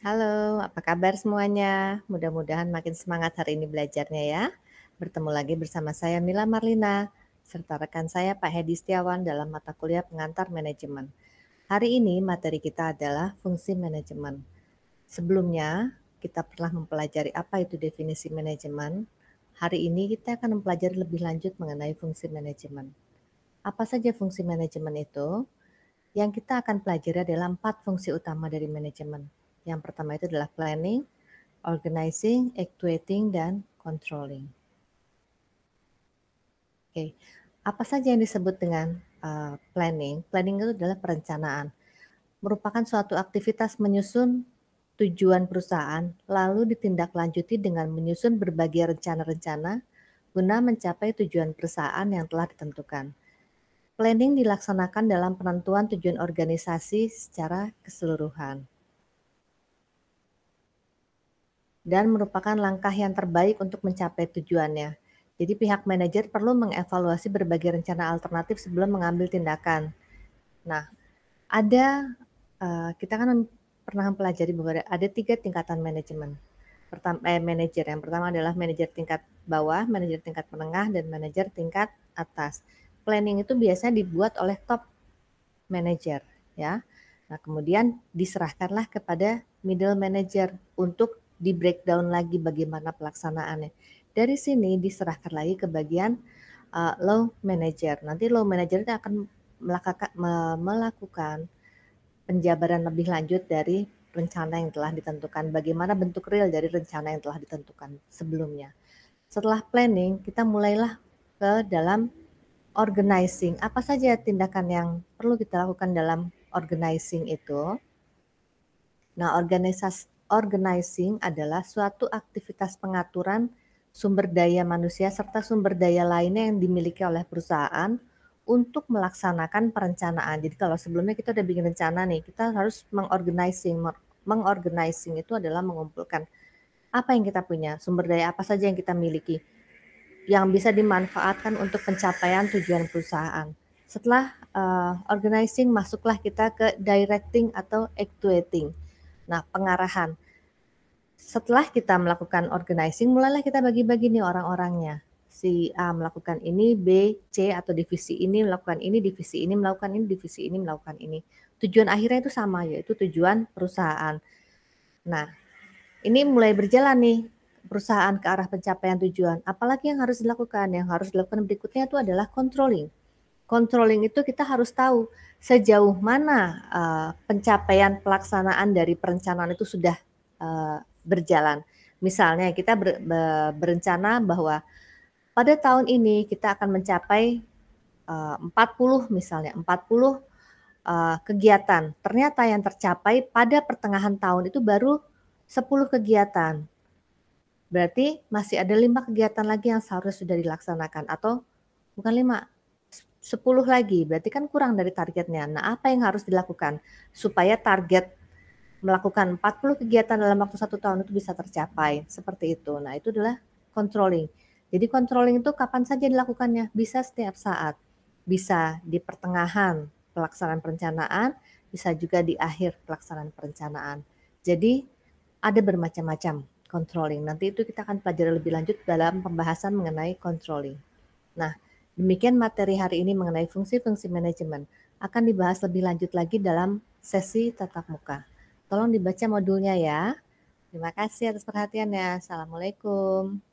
Halo, apa kabar semuanya? Mudah-mudahan makin semangat hari ini belajarnya ya. Bertemu lagi bersama saya Mila Marlina serta rekan saya Pak Hedi Setiawan dalam mata kuliah pengantar manajemen. Hari ini materi kita adalah fungsi manajemen. Sebelumnya kita pernah mempelajari apa itu definisi manajemen. Hari ini kita akan mempelajari lebih lanjut mengenai fungsi manajemen. Apa saja fungsi manajemen itu? Yang kita akan pelajari adalah empat fungsi utama dari manajemen yang pertama itu adalah planning, organizing, actuating, dan controlling. Oke, apa saja yang disebut dengan uh, planning? Planning itu adalah perencanaan, merupakan suatu aktivitas menyusun tujuan perusahaan, lalu ditindaklanjuti dengan menyusun berbagai rencana-rencana guna mencapai tujuan perusahaan yang telah ditentukan. Planning dilaksanakan dalam penentuan tujuan organisasi secara keseluruhan dan merupakan langkah yang terbaik untuk mencapai tujuannya. Jadi pihak manajer perlu mengevaluasi berbagai rencana alternatif sebelum mengambil tindakan. Nah, ada eh, kita kan pernah mempelajari bahwa ada tiga tingkatan manajemen. Pertama, eh, manajer yang pertama adalah manajer tingkat bawah, manajer tingkat menengah, dan manajer tingkat atas. Planning itu biasanya dibuat oleh top manager, ya. Nah, kemudian diserahkanlah kepada middle manager untuk di breakdown lagi bagaimana pelaksanaannya. Dari sini diserahkan lagi ke bagian uh, low manager. Nanti low manager itu akan melakukan, melakukan penjabaran lebih lanjut dari rencana yang telah ditentukan. Bagaimana bentuk real dari rencana yang telah ditentukan sebelumnya. Setelah planning, kita mulailah ke dalam organizing. Apa saja tindakan yang perlu kita lakukan dalam organizing itu? Nah, organisasi organizing adalah suatu aktivitas pengaturan sumber daya manusia serta sumber daya lainnya yang dimiliki oleh perusahaan untuk melaksanakan perencanaan. Jadi kalau sebelumnya kita udah bikin rencana nih, kita harus mengorganizing. Mengorganizing itu adalah mengumpulkan apa yang kita punya, sumber daya apa saja yang kita miliki yang bisa dimanfaatkan untuk pencapaian tujuan perusahaan. Setelah uh, organizing, masuklah kita ke directing atau actuating. Nah, pengarahan. Setelah kita melakukan organizing, mulailah kita bagi-bagi nih orang-orangnya. Si A melakukan ini, B, C atau divisi ini melakukan ini, divisi ini melakukan ini, divisi ini melakukan ini. Tujuan akhirnya itu sama yaitu tujuan perusahaan. Nah, ini mulai berjalan nih perusahaan ke arah pencapaian tujuan. Apalagi yang harus dilakukan? Yang harus dilakukan berikutnya itu adalah controlling controlling itu kita harus tahu sejauh mana uh, pencapaian pelaksanaan dari perencanaan itu sudah uh, berjalan. Misalnya kita ber, be, berencana bahwa pada tahun ini kita akan mencapai eh, uh, 40 misalnya 40 uh, kegiatan. Ternyata yang tercapai pada pertengahan tahun itu baru 10 kegiatan. Berarti masih ada lima kegiatan lagi yang seharusnya sudah dilaksanakan atau bukan lima 10 lagi, berarti kan kurang dari targetnya. Nah, apa yang harus dilakukan supaya target melakukan 40 kegiatan dalam waktu satu tahun itu bisa tercapai seperti itu. Nah, itu adalah controlling. Jadi controlling itu kapan saja dilakukannya, bisa setiap saat. Bisa di pertengahan pelaksanaan perencanaan, bisa juga di akhir pelaksanaan perencanaan. Jadi ada bermacam-macam controlling. Nanti itu kita akan pelajari lebih lanjut dalam pembahasan mengenai controlling. Nah, Demikian materi hari ini mengenai fungsi-fungsi manajemen. Akan dibahas lebih lanjut lagi dalam sesi tatap muka. Tolong dibaca modulnya ya. Terima kasih atas perhatiannya. Assalamualaikum.